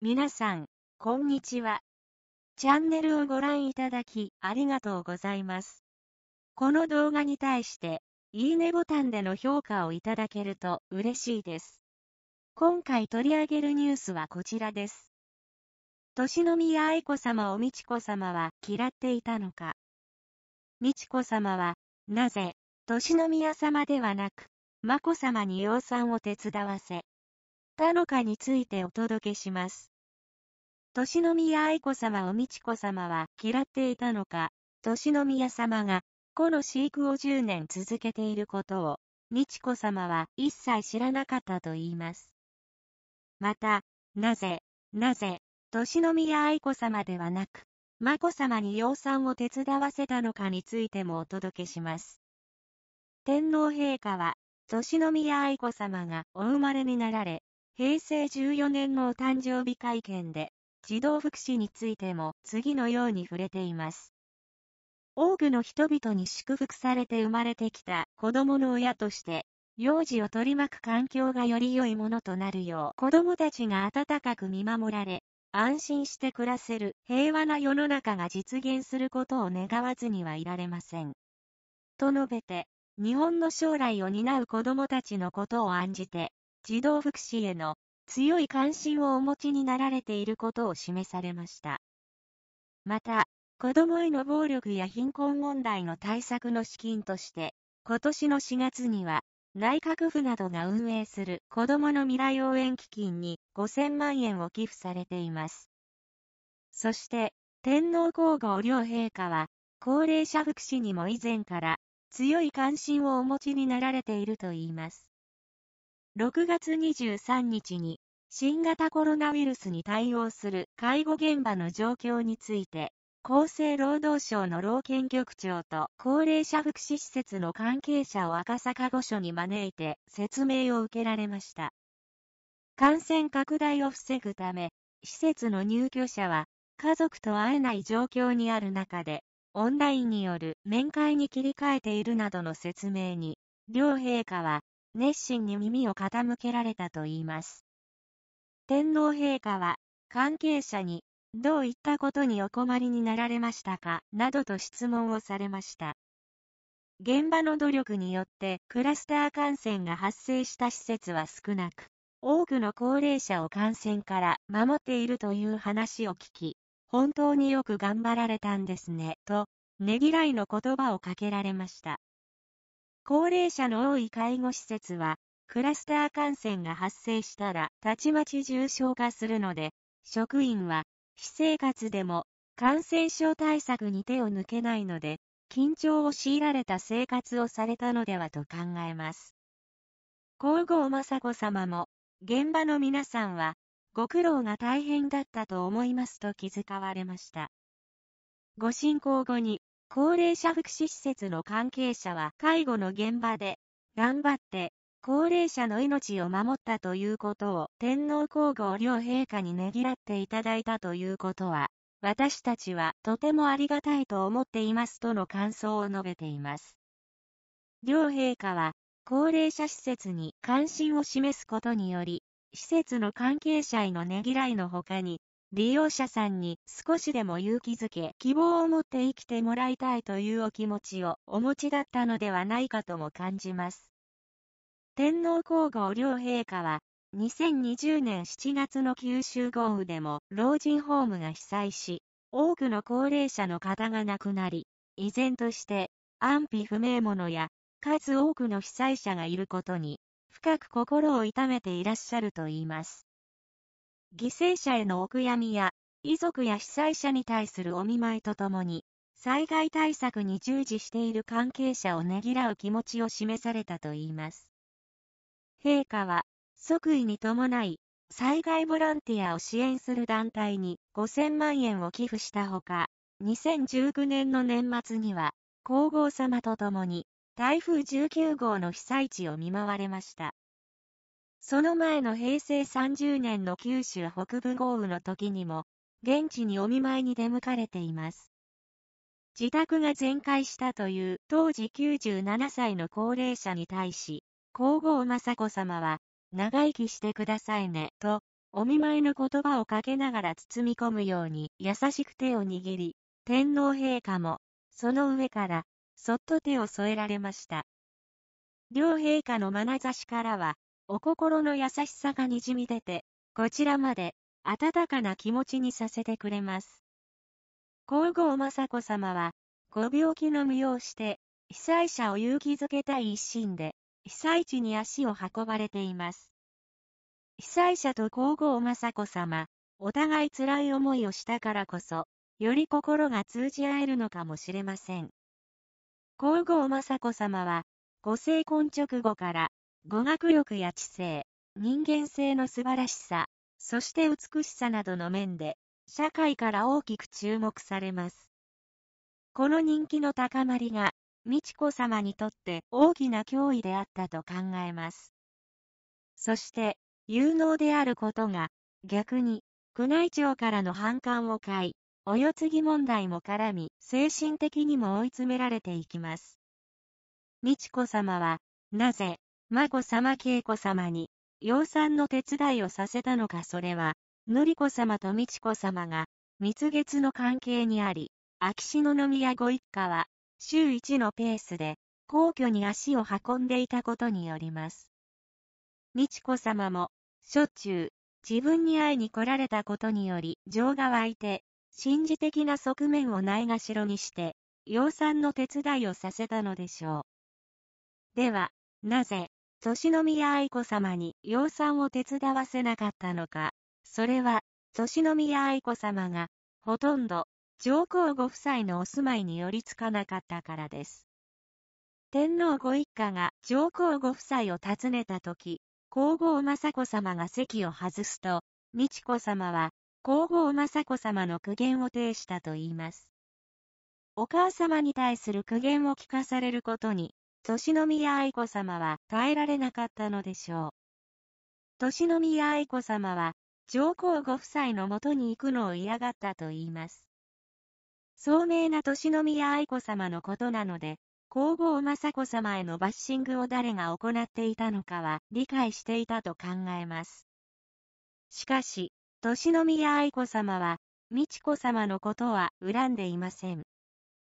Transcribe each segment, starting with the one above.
皆さん、こんにちは。チャンネルをご覧いただき、ありがとうございます。この動画に対して、いいねボタンでの評価をいただけると嬉しいです。今回取り上げるニュースはこちらです。年宮愛子さまを美智子さまは嫌っていたのか。美智子さまは、なぜ、年宮さまではなく、眞子さまに養蚕を手伝わせ、たのかについてお届けします。年宮愛子様を美智子様は嫌っていたのか、年宮様が、この飼育を10年続けていることを、美智子様は一切知らなかったと言います。また、なぜ、なぜ、年宮愛子様ではなく、眞子様に養蚕を手伝わせたのかについてもお届けします。天皇陛下は、年宮愛子様がお生まれになられ、平成14年のお誕生日会見で、児童福祉についても次のように触れています。多くの人々に祝福されて生まれてきた子供の親として、幼児を取り巻く環境がより良いものとなるよう子供たちが温かく見守られ、安心して暮らせる平和な世の中が実現することを願わずにはいられません。と述べて、日本の将来を担う子供たちのことを案じて、児童福祉への強い関心をお持ちになられていることを示されました。また、子供への暴力や貧困問題の対策の資金として、今年の4月には、内閣府などが運営する子供の未来応援基金に5000万円を寄付されています。そして、天皇皇后両陛下は、高齢者福祉にも以前から強い関心をお持ちになられているといいます。6月23日に新型コロナウイルスに対応する介護現場の状況について、厚生労働省の老健局長と高齢者福祉施設の関係者を赤坂御所に招いて説明を受けられました。感染拡大を防ぐため、施設の入居者は家族と会えない状況にある中で、オンラインによる面会に切り替えているなどの説明に、両陛下は、熱心に耳を傾けられたといいます。天皇陛下は、関係者に、どういったことにお困りになられましたか、などと質問をされました。現場の努力によってクラスター感染が発生した施設は少なく、多くの高齢者を感染から守っているという話を聞き、本当によく頑張られたんですね、と、ねぎらいの言葉をかけられました。高齢者の多い介護施設は、クラスター感染が発生したら、たちまち重症化するので、職員は、私生活でも、感染症対策に手を抜けないので、緊張を強いられた生活をされたのではと考えます。皇后雅子様も、現場の皆さんは、ご苦労が大変だったと思いますと気遣われました。ご進行後に、高齢者福祉施設の関係者は介護の現場で頑張って高齢者の命を守ったということを天皇皇后両陛下にねぎらっていただいたということは私たちはとてもありがたいと思っていますとの感想を述べています。両陛下は高齢者施設に関心を示すことにより施設の関係者へのねぎらいのほかに利用者さんに少しでも勇気づけ、希望を持って生きてもらいたいというお気持ちをお持ちだったのではないかとも感じます。天皇皇后両陛下は、2020年7月の九州豪雨でも老人ホームが被災し、多くの高齢者の方が亡くなり、依然として安否不明者や数多くの被災者がいることに深く心を痛めていらっしゃると言います。犠牲者へのお悔やみや、遺族や被災者に対するお見舞いとともに、災害対策に従事している関係者をねぎらう気持ちを示されたといいます。陛下は、即位に伴い、災害ボランティアを支援する団体に5000万円を寄付したほか、2019年の年末には、皇后様と共に、台風19号の被災地を見舞われました。その前の平成30年の九州北部豪雨の時にも、現地にお見舞いに出向かれています。自宅が全壊したという当時97歳の高齢者に対し、皇后雅子さまは、長生きしてくださいね、と、お見舞いの言葉をかけながら包み込むように優しく手を握り、天皇陛下も、その上から、そっと手を添えられました。両陛下の眼差しからは、お心の優しさがにじみ出て、こちらまで、温かな気持ちにさせてくれます。皇后雅子様は、ご病気の無用して、被災者を勇気づけたい一心で、被災地に足を運ばれています。被災者と皇后雅子様、お互い辛い思いをしたからこそ、より心が通じ合えるのかもしれません。皇后雅子様は、ご成婚直後から、語学力や知性、人間性の素晴らしさ、そして美しさなどの面で、社会から大きく注目されます。この人気の高まりが、美智子さまにとって大きな脅威であったと考えます。そして、有能であることが、逆に、宮内庁からの反感を買い、お世継ぎ問題も絡み、精神的にも追い詰められていきます。美智子さまは、なぜ、眞子さま恵子さまに、養蚕の手伝いをさせたのかそれは、り子さまと美智子さまが、蜜月の関係にあり、秋篠宮ご一家は、週一のペースで、皇居に足を運んでいたことによります。美智子さまも、しょっちゅう、自分に会いに来られたことにより、情が湧いて、心事的な側面をないがしろにして、養蚕の手伝いをさせたのでしょう。では、なぜ、年宮愛子様に養蚕を手伝わせなかったのか。それは、年宮愛子様が、ほとんど、上皇ご夫妻のお住まいに寄りつかなかったからです。天皇ご一家が上皇ご夫妻を訪ねた時、皇后雅子様が席を外すと、美智子様は、皇后雅子様の苦言を呈したと言います。お母様に対する苦言を聞かされることに、年宮愛子さまは耐えられなかったのでしょう。年宮愛子さまは、上皇ご夫妻のもとに行くのを嫌がったと言います。聡明な年宮愛子さまのことなので、皇后雅子さまへのバッシングを誰が行っていたのかは理解していたと考えます。しかし、年宮愛子さまは、美智子さまのことは恨んでいません。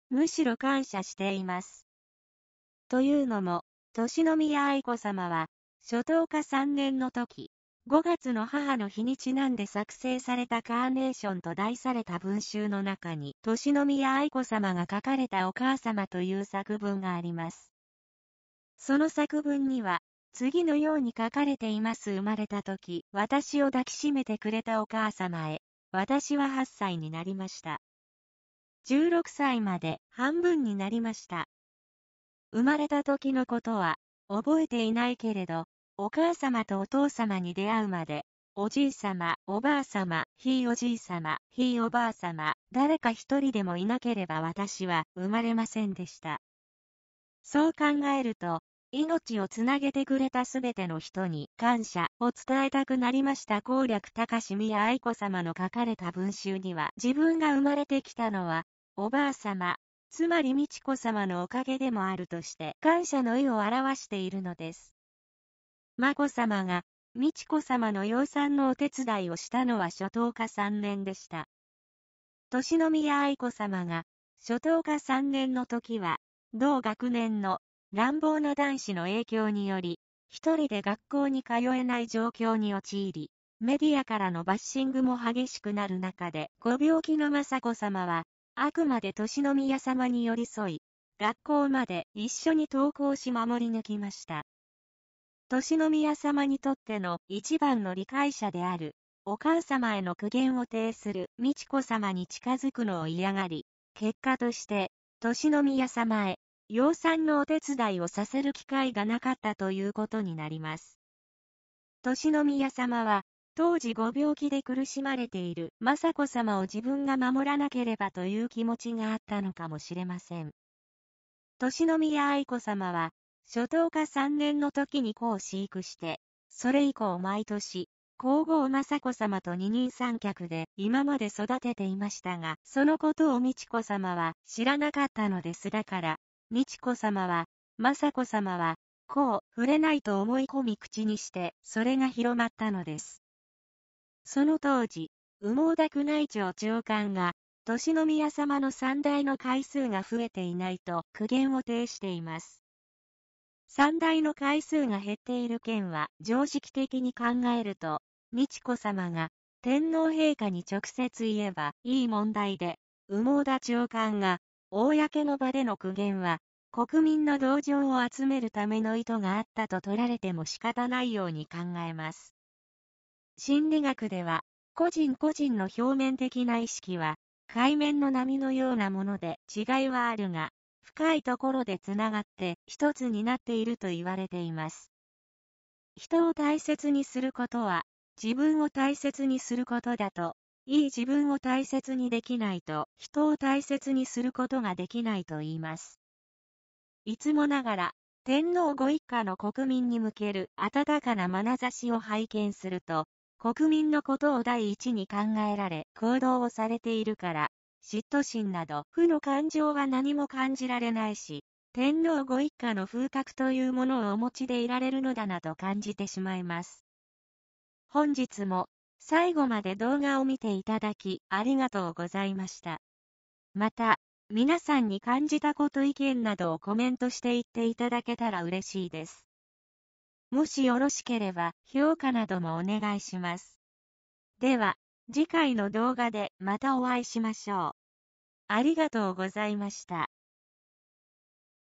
むしろ感謝しています。というのも、年宮愛子さまは、初等科3年の時、5月の母の日にちなんで作成されたカーネーションと題された文集の中に、年宮愛子さまが書かれたお母様という作文があります。その作文には、次のように書かれています。生まれた時、私を抱きしめてくれたお母様へ、私は8歳になりました。16歳まで半分になりました。生まれた時のことは、覚えていないけれど、お母様とお父様に出会うまで、おじい様、おばあ様、ひいおじい様、ひいおばあ様、誰か一人でもいなければ私は生まれませんでした。そう考えると、命をつなげてくれたすべての人に感謝を伝えたくなりました攻略高志宮愛子様の書かれた文集には自分が生まれてきたのはおばあ様、つまり美智子様のおかげでもあるとして感謝の意を表しているのです。眞子さまが、美智子様の養蚕のお手伝いをしたのは初等科3年でした。年宮愛子様が、初等科3年の時は、同学年の乱暴な男子の影響により、一人で学校に通えない状況に陥り、メディアからのバッシングも激しくなる中で、ご病気の雅子さまは、あくまで年の宮様に寄り添い、学校まで一緒に登校し守り抜きました。年の宮様にとっての一番の理解者である、お母様への苦言を呈する美智子様に近づくのを嫌がり、結果として、年の宮様へ、養蚕のお手伝いをさせる機会がなかったということになります。年の宮様は、当時ご病気で苦しまれている雅子さまを自分が守らなければという気持ちがあったのかもしれません。年宮愛子さまは、初等科3年の時に子を飼育して、それ以降毎年、皇后雅子さまと二人三脚で今まで育てていましたが、そのことを美智子さまは知らなかったのですだから、美智子さまは、雅子さまは、子を触れないと思い込み口にして、それが広まったのです。その当時、羽毛田宮内庁長官が、年宮様の三大の回数が増えていないと苦言を呈しています。三大の回数が減っている件は常識的に考えると、美智子様が天皇陛下に直接言えばいい問題で、羽毛田長官が公の場での苦言は国民の同情を集めるための意図があったと取られても仕方ないように考えます。心理学では、個人個人の表面的な意識は、海面の波のようなもので違いはあるが、深いところでつながって一つになっていると言われています。人を大切にすることは、自分を大切にすることだと、いい自分を大切にできないと、人を大切にすることができないと言います。いつもながら、天皇ご一家の国民に向ける温かな眼差しを拝見すると、国民のことを第一に考えられ、行動をされているから、嫉妬心など負の感情は何も感じられないし、天皇ご一家の風格というものをお持ちでいられるのだなと感じてしまいます。本日も最後まで動画を見ていただきありがとうございました。また、皆さんに感じたこと意見などをコメントしていっていただけたら嬉しいです。もしよろしければ評価などもお願いします。では、次回の動画でまたお会いしましょう。ありがとうございました。